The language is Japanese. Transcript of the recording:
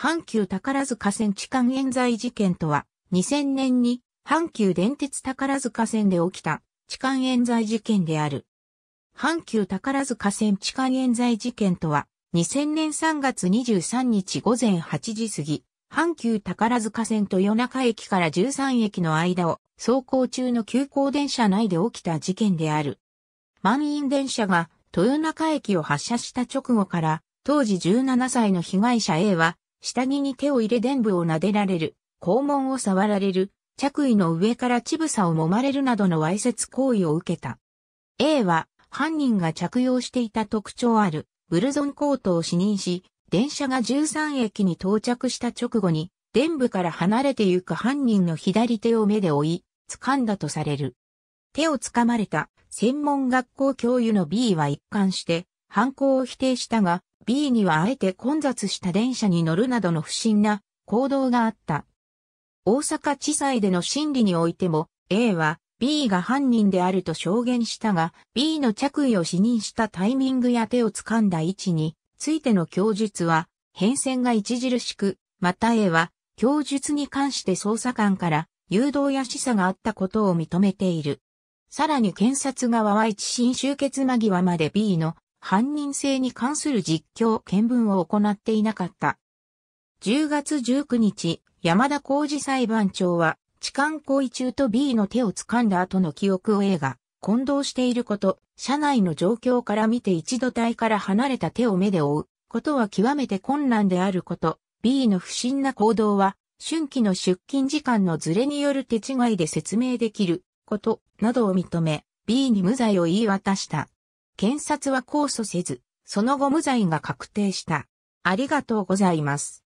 阪急宝塚線痴漢冤罪事件とは、2000年に阪急電鉄宝塚線で起きた痴漢冤罪事件である。阪急宝塚線痴漢冤罪事件とは、2000年3月23日午前8時過ぎ、阪急宝塚線豊中駅から13駅の間を走行中の急行電車内で起きた事件である。満員電車が豊中駅を発車した直後から、当時17歳の被害者 A は下着に手を入れ伝部を撫でられる、肛門を触られる、着衣の上から乳房を揉まれるなどのわいせつ行為を受けた。A は、犯人が着用していた特徴ある、ブルゾンコートを視認し、電車が13駅に到着した直後に、伝部から離れてゆく犯人の左手を目で追い、掴んだとされる。手を掴まれた専門学校教諭の B は一貫して犯行を否定したが、B にはあえて混雑した電車に乗るなどの不審な行動があった。大阪地裁での審理においても A は B が犯人であると証言したが B の着衣を否認したタイミングや手を掴んだ位置についての供述は変遷が著しく、また A は供述に関して捜査官から誘導や示唆があったことを認めている。さらに検察側は一審終結間際まで B の犯人性に関する実況見分を行っていなかった。10月19日、山田浩二裁判長は、痴漢行為中と B の手を掴んだ後の記憶を A が混同していること、車内の状況から見て一度体から離れた手を目で追うことは極めて困難であること、B の不審な行動は、春季の出勤時間のズレによる手違いで説明できることなどを認め、B に無罪を言い渡した。検察は控訴せず、その後無罪が確定した。ありがとうございます。